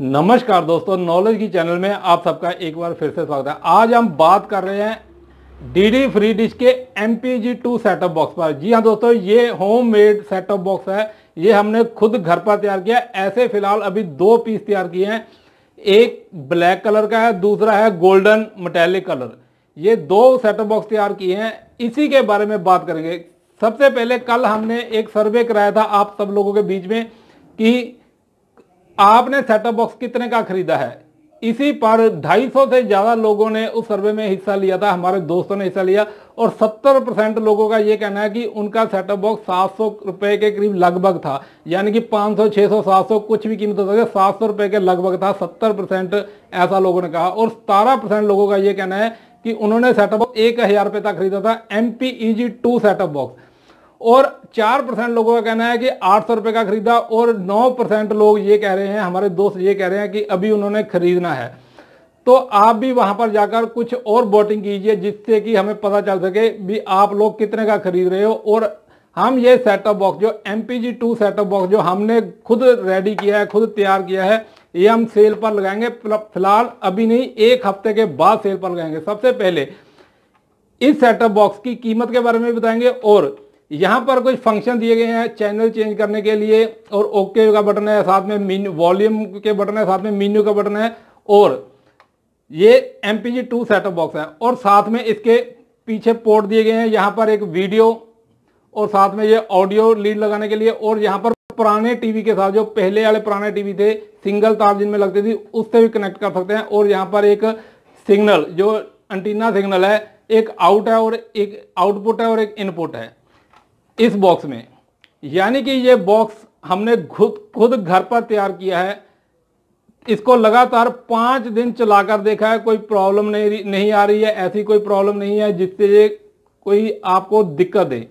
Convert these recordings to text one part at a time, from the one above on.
नमस्कार दोस्तों नॉलेज की चैनल में आप सबका एक बार फिर से स्वागत है आज हम बात कर रहे हैं डीडी फ्री डिश के M P G two setup box पर जी हाँ दोस्तों ये होम मेड सेटअप बॉक्स है ये हमने खुद घर पर तैयार किया ऐसे फिलहाल अभी दो पीस तैयार किए हैं एक ब्लैक कलर का है दूसरा है गोल्डन मटेलिक कलर ये दो सेटअप बॉक्स तैयार किए हैं इसी के बारे में बात करेंगे सबसे पहले कल हमने एक सर्वे कराया था आप सब लोगों के बीच में कि आपने सेटअप बॉक्स कितने का खरीदा है इसी पर 250 से ज़्यादा लोगों ने उस सर्वे में हिस्सा लिया था हमारे दोस्तों ने हिस्सा लिया और 70 परसेंट लोगों का यह कहना है कि उनका सेटअप बॉक्स सात सौ के करीब लगभग था यानी कि 500, 600, 700 कुछ भी कीमत हो सके सात सौ रुपए के लगभग था 70 परसेंट ऐसा लोगों ने कहा और सतारह परसेंट लोगों का यह कहना है कि उन्होंने सेटअप बॉक्स एक हज़ार रुपए तक खरीदा था M P two setup box और चार परसेंट लोगों का कहना है कि आठ सौ रुपये का खरीदा और नौ परसेंट लोग ये कह रहे हैं हमारे दोस्त ये कह रहे हैं कि अभी उन्होंने खरीदना है तो आप भी वहां पर जाकर कुछ और वोटिंग कीजिए जिससे कि हमें पता चल सके भी आप लोग कितने का खरीद रहे हो और हम ये सेटअप बॉक्स जो M P G two setup box जो हमने खुद रेडी किया है खुद तैयार किया है ये हम सेल पर लगाएंगे फिलहाल अभी नहीं एक हफ्ते के बाद सेल पर लगाएंगे सबसे पहले इस सेटअप बॉक्स की कीमत के बारे में बताएंगे और यहाँ पर कुछ फंक्शन दिए गए हैं चैनल चेंज करने के लिए और ओके का बटन है साथ में मीनू वॉल्यूम के बटन है साथ में मीनू का बटन है और ये M P G two setup box है और साथ में इसके पीछे पोर्ट दिए गए हैं यहाँ पर एक वीडियो और साथ में ये ऑडियो लीड लगाने के लिए और यहाँ पर पुराने टीवी के साथ जो पहले वाले पुराने टीवी थे सिंगल तार जिनमें लगती थी उससे भी कनेक्ट कर सकते हैं और यहाँ पर एक सिग्नल जो एंटीना सिग्नल है एक आउट है और एक आउटपुट है और एक इनपुट है इस बॉक्स में यानी कि ये बॉक्स हमने खुद खुद घर पर तैयार किया है इसको लगातार पाँच दिन चलाकर देखा है कोई प्रॉब्लम नहीं नहीं आ रही है ऐसी कोई प्रॉब्लम नहीं है जिससे ये कोई आपको दिक्कत दे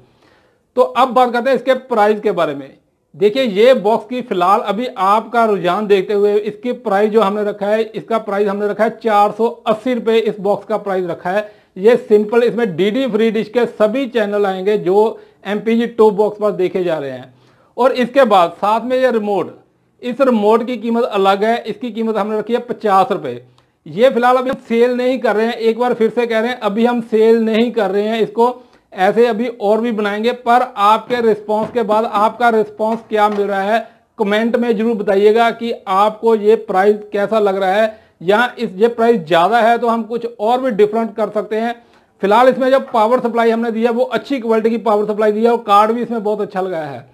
तो अब बात करते हैं इसके प्राइस के बारे में देखिए ये बॉक्स की फिलहाल अभी आपका रुझान देखते हुए इसकी प्राइस जो हमने रखा है इसका प्राइस हमने रखा है चार सौ इस बॉक्स का प्राइस रखा है ये सिंपल इसमें डी डी फ्री डिश के सभी चैनल आएंगे जो एम टॉप बॉक्स पर देखे जा रहे हैं और इसके बाद साथ में ये रिमोट इस रिमोट की कीमत अलग है इसकी कीमत हमने रखी है पचास रुपये ये फिलहाल अभी हम सेल नहीं कर रहे हैं एक बार फिर से कह रहे हैं अभी हम सेल नहीं कर रहे हैं इसको ऐसे अभी और भी बनाएंगे पर आपके रिस्पांस के बाद आपका रिस्पांस क्या मिल रहा है कमेंट में जरूर बताइएगा कि आपको ये प्राइस कैसा लग रहा है या इस ये प्राइस ज़्यादा है तो हम कुछ और भी डिफरेंट कर सकते हैं फिलहाल इसमें जब पावर सप्लाई हमने दिया वो अच्छी क्वालिटी की पावर सप्लाई दिया और कार्ड भी इसमें बहुत अच्छा लगाया है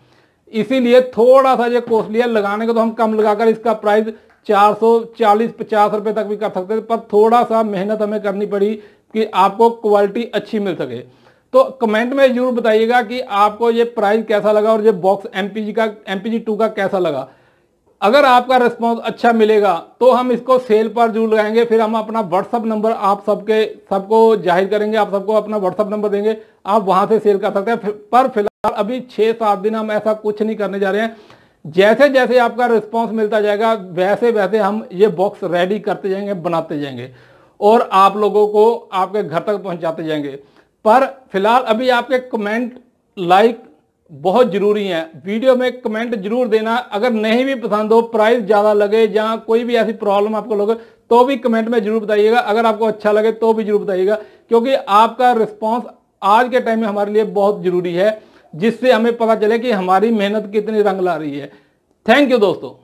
इसीलिए थोड़ा सा ये कॉस्टली है लगाने को तो हम कम लगाकर इसका प्राइस 440 50 रुपये तक भी कर सकते थे पर थोड़ा सा मेहनत हमें करनी पड़ी कि आपको क्वालिटी अच्छी मिल सके तो कमेंट में जरूर बताइएगा कि आपको ये प्राइस कैसा लगा और ये बॉक्स एम का एम पी का कैसा लगा अगर आपका रिस्पॉन्स अच्छा मिलेगा तो हम इसको सेल पर जरूर लगाएंगे फिर हम अपना व्हाट्सअप नंबर आप सबके सबको जाहिर करेंगे आप सबको अपना व्हाट्सअप नंबर देंगे आप वहां से सेल कर सकते हैं पर फिलहाल अभी छः सात दिन हम ऐसा कुछ नहीं करने जा रहे हैं जैसे जैसे आपका रिस्पॉन्स मिलता जाएगा वैसे वैसे हम ये बॉक्स रेडी करते जाएंगे बनाते जाएंगे और आप लोगों को आपके घर तक पहुंचाते जाएंगे पर फिलहाल अभी आपके कमेंट लाइक बहुत जरूरी है वीडियो में कमेंट जरूर देना अगर नहीं भी पसंद हो प्राइस ज़्यादा लगे या कोई भी ऐसी प्रॉब्लम आपको लगे तो भी कमेंट में जरूर बताइएगा अगर आपको अच्छा लगे तो भी जरूर बताइएगा क्योंकि आपका रिस्पॉन्स आज के टाइम में हमारे लिए बहुत ज़रूरी है जिससे हमें पता चले कि हमारी मेहनत कितनी रंग ला रही है थैंक यू दोस्तों